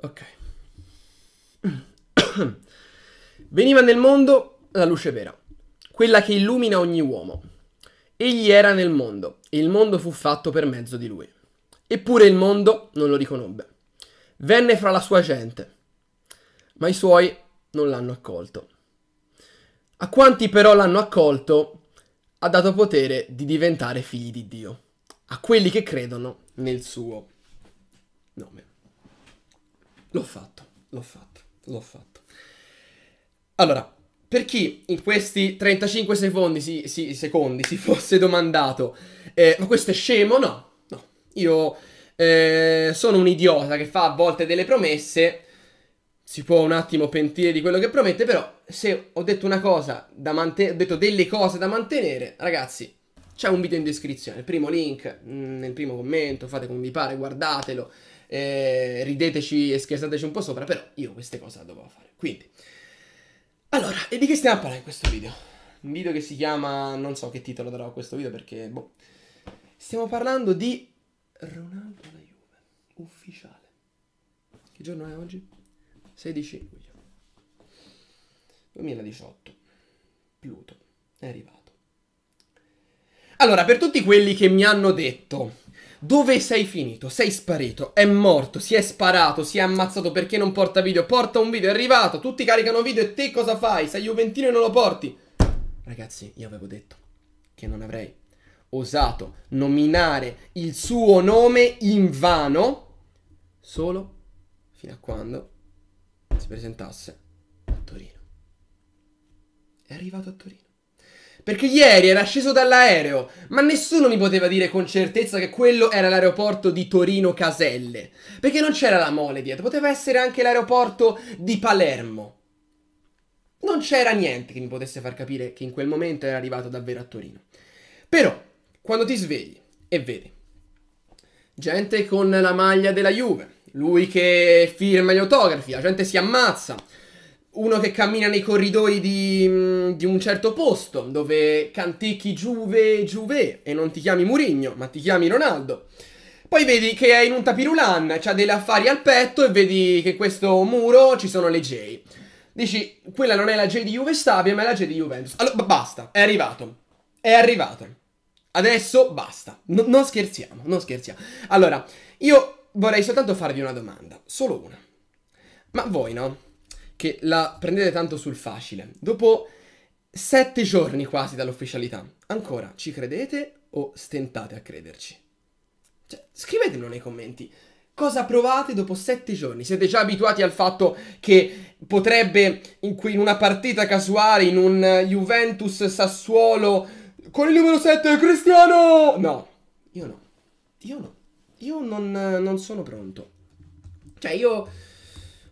Ok. Veniva nel mondo la luce vera, quella che illumina ogni uomo. Egli era nel mondo e il mondo fu fatto per mezzo di lui. Eppure il mondo non lo riconobbe. Venne fra la sua gente, ma i suoi non l'hanno accolto. A quanti però l'hanno accolto ha dato potere di diventare figli di Dio, a quelli che credono nel suo nome. L'ho fatto, l'ho fatto, l'ho fatto. Allora, per chi in questi 35 secondi si, si, secondi, si fosse domandato, eh, ma questo è scemo? No, no, io eh, sono un idiota che fa a volte delle promesse, si può un attimo pentire di quello che promette, però se ho detto una cosa da mantenere, ho detto delle cose da mantenere, ragazzi, c'è un video in descrizione, il primo link, mm, nel primo commento, fate come vi pare, guardatelo eh, rideteci e scherzateci un po' sopra, però io queste cose le dovevo fare. Quindi, allora, e di che stiamo a parlare in questo video? Un video che si chiama, non so che titolo darò a questo video perché, boh, stiamo parlando di Ronaldo alla Juve, ufficiale. Che giorno è oggi? 16 luglio 2018. Pluto è arrivato. Allora, per tutti quelli che mi hanno detto dove sei finito? Sei sparito, è morto, si è sparato, si è ammazzato perché non porta video. Porta un video, è arrivato, tutti caricano video e te cosa fai? Sei Juventino e non lo porti. Ragazzi, io avevo detto che non avrei osato nominare il suo nome in vano solo fino a quando si presentasse a Torino. È arrivato a Torino. Perché ieri era sceso dall'aereo, ma nessuno mi poteva dire con certezza che quello era l'aeroporto di Torino Caselle. Perché non c'era la mole dietro, poteva essere anche l'aeroporto di Palermo. Non c'era niente che mi potesse far capire che in quel momento era arrivato davvero a Torino. Però, quando ti svegli e vedi gente con la maglia della Juve, lui che firma gli autografi, la gente si ammazza, uno che cammina nei corridoi di, mm, di, un certo posto dove canticchi Giuve, Juve e non ti chiami Murigno, ma ti chiami Ronaldo. Poi vedi che è in un tapirulan, c'ha degli affari al petto e vedi che questo muro ci sono le J. Dici, quella non è la J di Juve Stabia, ma è la J di Juventus. Allora, basta, è arrivato. È arrivato. Adesso basta. No, non scherziamo, non scherziamo. Allora, io vorrei soltanto farvi una domanda, solo una. Ma voi no? che la prendete tanto sul facile. Dopo sette giorni quasi dall'ufficialità, ancora ci credete o stentate a crederci? Cioè, scrivetemelo nei commenti. Cosa provate dopo sette giorni? Siete già abituati al fatto che potrebbe in, in una partita casuale, in un Juventus Sassuolo, con il numero 7 Cristiano! No, io no. Io no. Io non, non sono pronto. Cioè, io...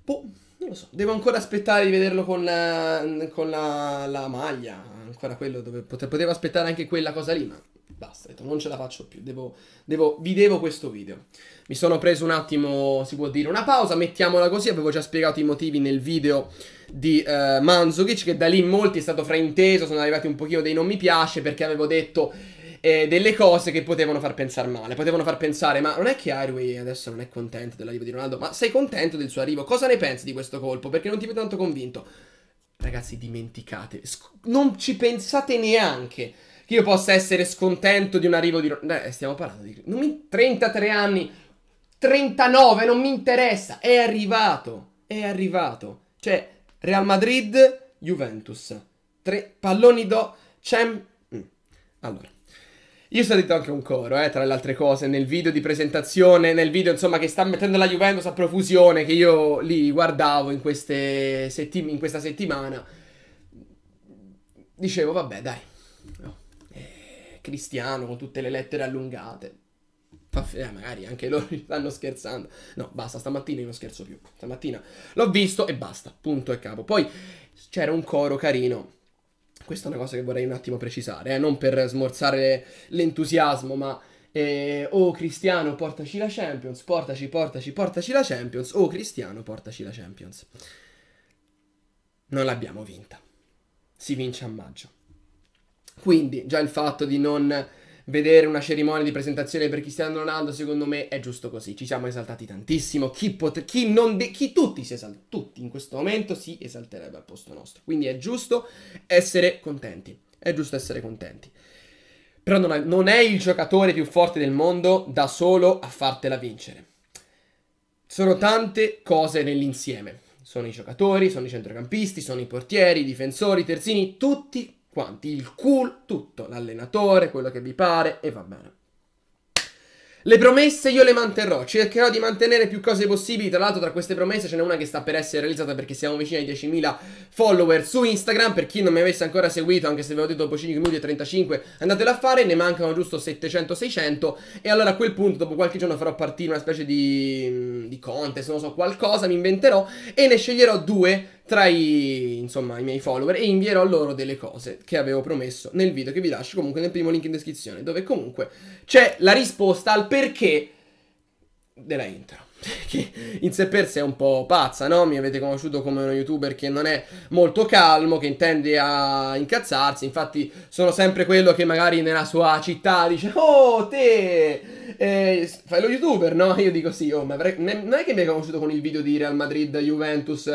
Boh. Non lo so. Devo ancora aspettare di vederlo con la, eh, con la, la maglia. Ancora quello dove pote, potevo aspettare anche quella cosa lì, ma basta, detto, non ce la faccio più. Devo, devo, vi devo questo video. Mi sono preso un attimo, si può dire, una pausa. Mettiamola così. Avevo già spiegato i motivi nel video di uh, eh, Manzukic, che da lì in molti è stato frainteso. Sono arrivati un pochino dei non mi piace perché avevo detto eh, delle cose che potevano far pensare male. Potevano far pensare, ma non è che Airway adesso non è contento dell'arrivo di Ronaldo, ma sei contento del suo arrivo? Cosa ne pensi di questo colpo? Perché non ti vedo tanto convinto. Ragazzi, dimenticate, non ci pensate neanche che io possa essere scontento di un arrivo di Ronaldo. Eh, stiamo parlando di... Non mi... 33 anni, 39, non mi interessa, è arrivato, è arrivato. Cioè, Real Madrid, Juventus, tre palloni do... Cem... Mm, allora, io ho detto anche un coro, eh, tra le altre cose, nel video di presentazione, nel video insomma che sta mettendo la Juventus a profusione, che io li guardavo in, settim- in questa settimana. Dicevo, vabbè, dai. No. Oh, eh, cristiano con tutte le lettere allungate. Eh, magari anche loro stanno scherzando. No, basta, stamattina io non scherzo più. Stamattina l'ho visto e basta, punto e capo. Poi c'era un coro carino questa è una cosa che vorrei un attimo precisare, eh? non per smorzare l'entusiasmo, ma... Eh, oh Cristiano, portaci la Champions, portaci, portaci, portaci la Champions. Oh Cristiano, portaci la Champions. Non l'abbiamo vinta. Si vince a maggio. Quindi già il fatto di non vedere una cerimonia di presentazione per Cristiano Ronaldo, secondo me è giusto così. Ci siamo esaltati tantissimo. Chi, pot- chi non de- chi tutti si esalta, tutti in questo momento si esalterebbe al posto nostro. Quindi è giusto essere contenti. È giusto essere contenti. Però non è, non è il giocatore più forte del mondo da solo a fartela vincere. Sono tante cose nell'insieme sono i giocatori, sono i centrocampisti, sono i portieri, i difensori, i terzini, tutti quanti, il cool, tutto, l'allenatore, quello che vi pare e va bene. Le promesse io le manterrò, cercherò di mantenere più cose possibili, tra l'altro tra queste promesse ce n'è una che sta per essere realizzata perché siamo vicini ai 10.000 follower su Instagram, per chi non mi avesse ancora seguito, anche se vi ho detto dopo 5 minuti e 35 andatelo a fare, ne mancano giusto 700-600 e allora a quel punto dopo qualche giorno farò partire una specie di, mm, di contest, non so, qualcosa mi inventerò e ne sceglierò due tra i, insomma, i miei follower e invierò loro delle cose che avevo promesso nel video che vi lascio comunque nel primo link in descrizione dove comunque c'è la risposta al perché perché della intro che in sé per sé è un po' pazza, no? Mi avete conosciuto come uno youtuber che non è molto calmo, che intende a incazzarsi, infatti sono sempre quello che magari nella sua città dice "Oh, te eh, fai lo youtuber, no? Io dico sì, oh, ma avrei... non è che mi hai conosciuto con il video di Real Madrid Juventus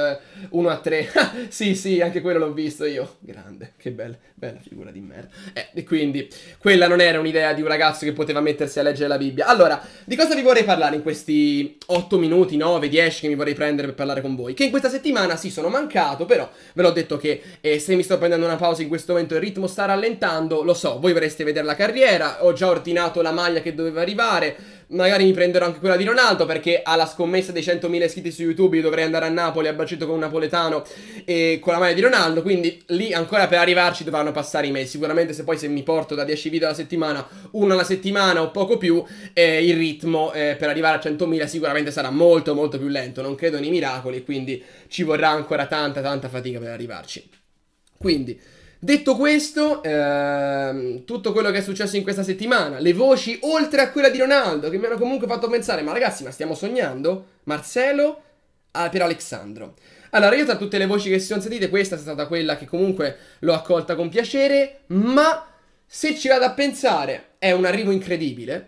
1 eh, a 3. sì, sì, anche quello l'ho visto io. Grande, che bella, bella figura di merda. Eh, e quindi quella non era un'idea di un ragazzo che poteva mettersi a leggere la Bibbia. Allora, di cosa vi vorrei parlare in questi 8 minuti, 9, 10 che mi vorrei prendere per parlare con voi? Che in questa settimana sì, sono mancato, però ve l'ho detto che eh, se mi sto prendendo una pausa in questo momento il ritmo sta rallentando, lo so, voi vorreste vedere la carriera, ho già ordinato la maglia che doveva arrivare giocare. Magari mi prenderò anche quella di Ronaldo perché alla scommessa dei 100.000 iscritti su YouTube io dovrei andare a Napoli a bacetto con un napoletano e con la maglia di Ronaldo. Quindi lì ancora per arrivarci dovranno passare i mesi. Sicuramente se poi se mi porto da 10 video alla settimana, uno alla settimana o poco più, eh, il ritmo eh, per arrivare a 100.000 sicuramente sarà molto molto più lento. Non credo nei miracoli, quindi ci vorrà ancora tanta tanta fatica per arrivarci. Quindi Detto questo, ehm, tutto quello che è successo in questa settimana, le voci oltre a quella di Ronaldo, che mi hanno comunque fatto pensare, ma ragazzi, ma stiamo sognando? Marcelo ah, per Alessandro. Allora, io tra tutte le voci che si sono sentite, questa è stata quella che comunque l'ho accolta con piacere, ma se ci vado a pensare, è un arrivo incredibile,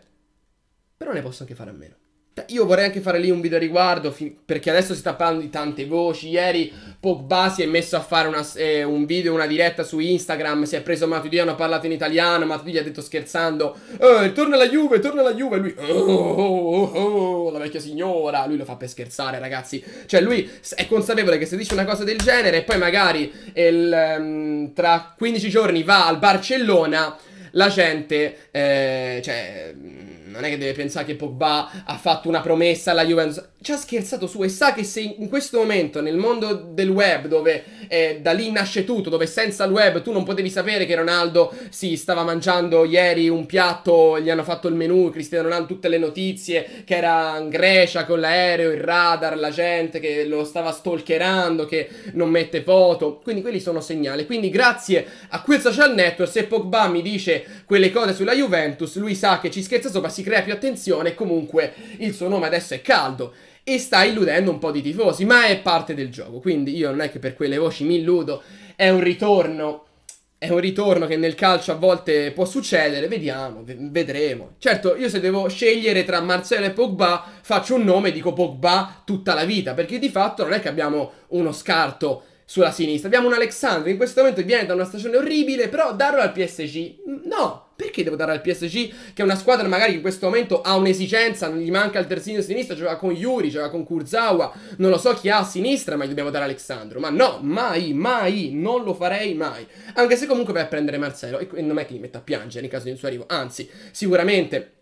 però ne posso anche fare a meno. Cioè, io vorrei anche fare lì un video a riguardo, perché adesso si sta parlando di tante voci. Ieri Pogba si è messo a fare una, eh, un video, una diretta su Instagram, si è preso Matuidi, hanno parlato in italiano, Matuidi gli ha detto scherzando, eh, torna la Juve, torna la Juve, lui, oh, oh, oh, oh la vecchia signora, lui lo fa per scherzare ragazzi. Cioè lui è consapevole che se dice una cosa del genere e poi magari il, um, tra 15 giorni va al Barcellona, la gente, eh, cioè non è che deve pensare che Pogba ha fatto una promessa alla Juventus ci ha scherzato su e sa che se in questo momento nel mondo del web dove eh, da lì nasce tutto, dove senza il web tu non potevi sapere che Ronaldo si sì, stava mangiando ieri un piatto, gli hanno fatto il menù, Cristiano Ronaldo tutte le notizie che era in Grecia con l'aereo, il radar, la gente che lo stava stalkerando, che non mette foto, quindi quelli sono segnali. Quindi grazie a quel social network se Pogba mi dice quelle cose sulla Juventus, lui sa che ci scherza sopra, si crea più attenzione e comunque il suo nome adesso è caldo e sta illudendo un po' di tifosi, ma è parte del gioco, quindi io non è che per quelle voci mi illudo, è un ritorno è un ritorno che nel calcio a volte può succedere, vediamo, vedremo. Certo, io se devo scegliere tra Marcello e Pogba, faccio un nome e dico Pogba tutta la vita, perché di fatto non è che abbiamo uno scarto sulla sinistra. Abbiamo un Alexandro, in questo momento viene da una stagione orribile, però darlo al PSG, mm, no, perché devo dare al PSG, che è una squadra magari in questo momento ha un'esigenza, non gli manca il terzino sinistro, gioca con Yuri, gioca con Kurzawa, non lo so chi ha a sinistra, ma gli dobbiamo dare Alessandro. Ma no, mai, mai, non lo farei mai. Anche se comunque vai a prendere Marcello e non è che mi metta a piangere in caso di un suo arrivo, anzi, sicuramente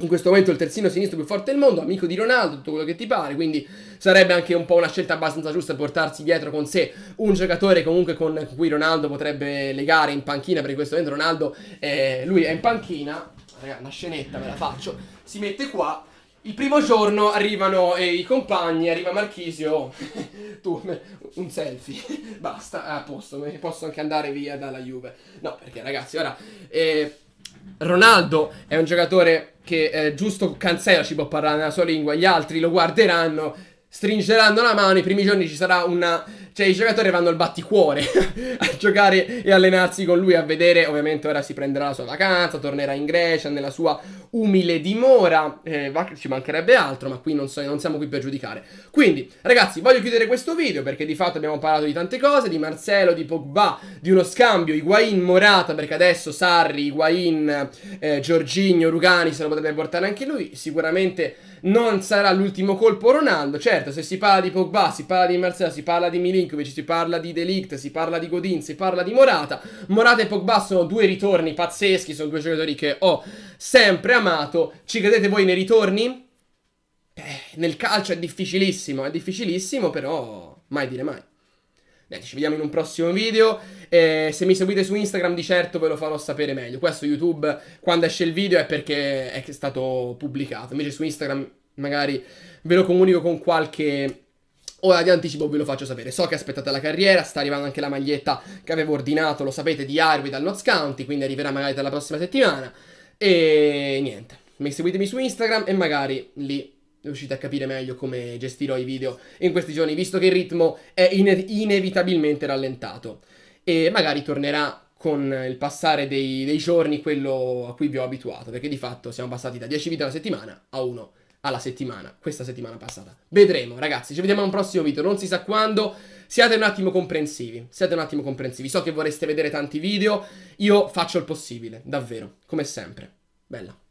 in questo momento il terzino sinistro più forte del mondo, amico di Ronaldo, tutto quello che ti pare, quindi sarebbe anche un po' una scelta abbastanza giusta portarsi dietro con sé un giocatore comunque con cui Ronaldo potrebbe legare in panchina, perché in questo momento Ronaldo, eh, lui è in panchina, ragazzi, una scenetta ve la faccio, si mette qua, il primo giorno arrivano eh, i compagni, arriva Marchisio, tu, un selfie, basta, a posto, eh, posso anche andare via dalla Juve. No, perché ragazzi, ora... Eh, Ronaldo è un giocatore che eh, giusto Cancella ci può parlare nella sua lingua, gli altri lo guarderanno, stringeranno la mano, i primi giorni ci sarà una cioè i giocatori vanno al batticuore a giocare e allenarsi con lui, a vedere, ovviamente ora si prenderà la sua vacanza, tornerà in Grecia, nella sua umile dimora, eh, ci mancherebbe altro, ma qui non, so, non siamo qui per giudicare. Quindi ragazzi voglio chiudere questo video perché di fatto abbiamo parlato di tante cose, di Marcello, di Pogba, di uno scambio, Higuain-Morata, perché adesso Sarri, Higuain, eh, Giorginio, Rugani se lo potrebbe portare anche lui, sicuramente non sarà l'ultimo colpo Ronaldo, certo se si parla di Pogba, si parla di Marcello, si parla di Milin, Milinkovic, si parla di Delict, si parla di Godin, si parla di Morata. Morata e Pogba sono due ritorni pazzeschi, sono due giocatori che ho sempre amato. Ci credete voi nei ritorni? Eh, nel calcio è difficilissimo, è difficilissimo, però mai dire mai. Bene, ci vediamo in un prossimo video. Eh, se mi seguite su Instagram di certo ve lo farò sapere meglio. Questo YouTube quando esce il video è perché è stato pubblicato. Invece su Instagram magari ve lo comunico con qualche Ora di anticipo ve lo faccio sapere. So che aspettate la carriera, sta arrivando anche la maglietta che avevo ordinato, lo sapete, di Arby dal Notts County, quindi arriverà magari dalla prossima settimana. E niente, mi seguitemi su Instagram e magari lì riuscite a capire meglio come gestirò i video in questi giorni, visto che il ritmo è ine inevitabilmente rallentato. E magari tornerà con il passare dei, dei giorni quello a cui vi ho abituato, perché di fatto siamo passati da 10 video alla settimana a 1 alla settimana, questa settimana passata. Vedremo, ragazzi, ci vediamo a un prossimo video, non si sa quando. Siate un attimo comprensivi, siate un attimo comprensivi. So che vorreste vedere tanti video, io faccio il possibile, davvero, come sempre. Bella.